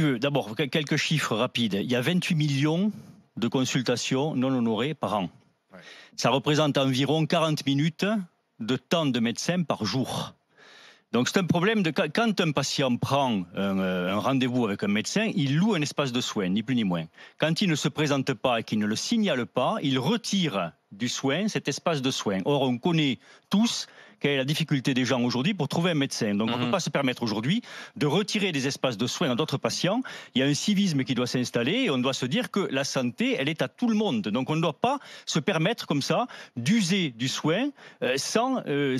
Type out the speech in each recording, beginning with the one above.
d'abord, quelques chiffres rapides. Il y a 28 millions de consultations non honorées par an. Ça représente environ 40 minutes de temps de médecin par jour. Donc c'est un problème de quand un patient prend euh, un, rendez-vous avec un médecin, il loue un espace de soin, ni plus ni moins. Quand il ne se présente pas et qu'il ne le signale pas, il retire du soin cet espace de soin. Or, on connaît tous quelle est la difficulté des gens aujourd'hui pour trouver un médecin. Donc, on ne mhm. peut pas se permettre aujourd'hui de retirer des espaces de soins à d'autres patients. Il y a un civisme qui doit s'installer et on doit se dire que la santé, elle est à tout le monde. Donc, on ne doit pas se permettre comme ça d'user du soin euh, sans, euh,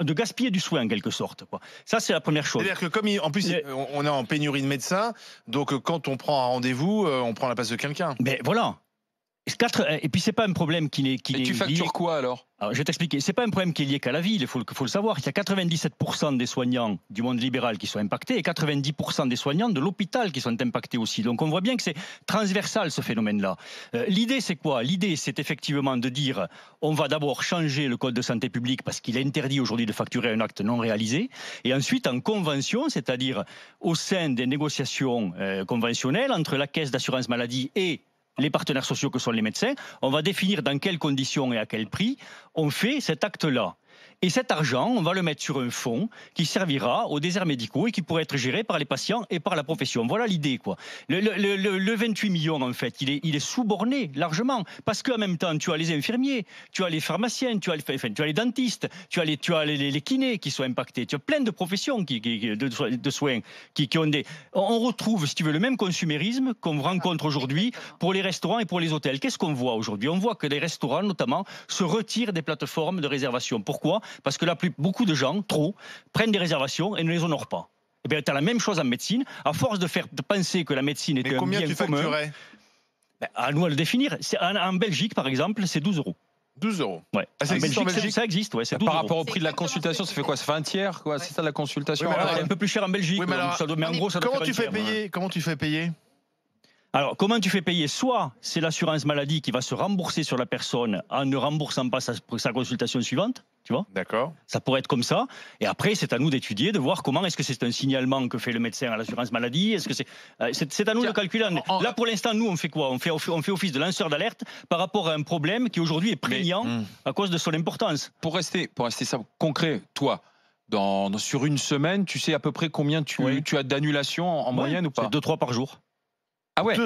de gaspiller du soin en quelque sorte. Quoi. Ça, c'est la première chose. C'est-à-dire que comme en plus on est en pénurie de médecins, donc euh, quand on prend un rendez-vous, on prend la place de quelqu'un. Mais voilà. Euh, et puis c'est pas un problème qui est. Qui et tu factures quoi alors je vais t'expliquer. C'est pas un problème qui est lié qu'à la ville. Il faut, faut, le savoir. Il y a 97% des soignants du monde libéral qui sont impactés et 90% des soignants de l'hôpital qui sont impactés aussi. Donc, on voit bien que c'est transversal ce phénomène-là. Euh, l'idée, c'est quoi L'idée, c'est effectivement de dire on va d'abord changer le code de santé publique parce qu'il est interdit aujourd'hui de facturer un acte non réalisé. Et ensuite, en convention, c'est-à-dire au sein des négociations euh, conventionnelles entre la caisse d'assurance maladie et les partenaires sociaux que sont les médecins, on va définir dans quelles conditions et à quel prix on fait cet acte-là. Et cet argent, on va le mettre sur un fonds qui servira aux déserts médicaux et qui pourrait être géré par les patients et par la profession. Voilà l'idée, quoi. Le, 28 millions, en fait, il est, il est largement parce qu'en même temps, tu as les infirmiers, tu as les pharmaciens, tu as les, dentistes, tu as les, tu as les, kinés qui sont impactés, tu as plein de professions de, soins qui, qui, ont des. On retrouve, si tu veux, le même consumérisme qu'on rencontre aujourd'hui pour les restaurants et pour les hôtels. Qu'est-ce qu'on voit aujourd'hui On voit que les restaurants, notamment, se retirent des plateformes de réservation. Pourquoi parce que là, beaucoup de gens, trop, prennent des réservations et ne les honorent pas. Eh bien, tu as la même chose en médecine. À force de faire penser que la médecine est un bien un Combien tu facturais ben, à nous à le définir. En, Belgique, par exemple, c'est 12 euros. 12 euros. Ouais. Ah, ça, existe Belgique, ça existe, ouais, Par rapport au prix de la consultation, ça fait quoi Ça fait un tiers, C'est ça la consultation. un peu plus cher en Belgique. mais, ça euh, doit, en gros, ça doit comment, tu fais payer, comment tu fais payer alors, comment tu fais payer Soit c'est l'assurance maladie qui va se rembourser sur la personne en ne remboursant pas sa consultation suivante, tu vois D'accord. Ça pourrait être comme ça. Et après, c'est à nous d'étudier, de voir comment est-ce que c'est un signalement que fait le médecin à l'assurance maladie. Est-ce que c'est, euh, c'est, à nous de calculer. Là, pour l'instant, nous, on fait quoi on fait, on fait office de lanceur d'alerte par rapport à un problème qui aujourd'hui est prégnant hmm. à cause de son importance. Pour rester, pour rester ça concret, toi, dans, sur une semaine, tu sais à peu près combien tu, tu as d'annulations en, moyenne ou pas 2-3 par jour. Ah ouais,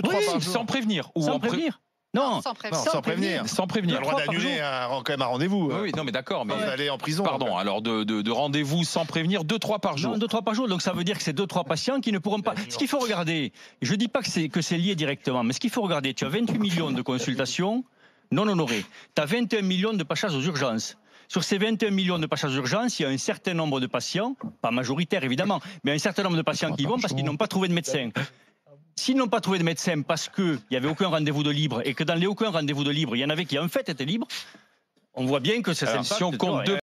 sans prévenir. Ou en prévenir. Non, sans prévenir. sans prévenir. le droit d'annuler quand même un rendez-vous. Oui, euh, oui, non, mais d'accord. Mais aller en prison. Pardon. Alors de, rendez-vous sans prévenir, deux trois par jour. deux trois par jour. Donc ça veut dire que c'est deux trois patients qui ne pourront pas. Ce qu'il faut regarder. Je dis pas que c'est lié directement, mais ce qu'il faut regarder. Tu as 28 millions de consultations non honorées. Tu as 21 millions de passages aux urgences. Sur ces 21 millions de aux urgences, il y a un certain nombre de patients, pas majoritaire évidemment, mais un certain nombre de patients qui vont parce qu'ils n'ont pas trouvé de médecin. S'ils n'ont pas trouvé de médecin parce qu'il n'y avait aucun rendez-vous de libre et que dans les aucun rendez-vous de libre, il y en avait qui en fait étaient libres, on voit bien que ces émissions comptent deux hein.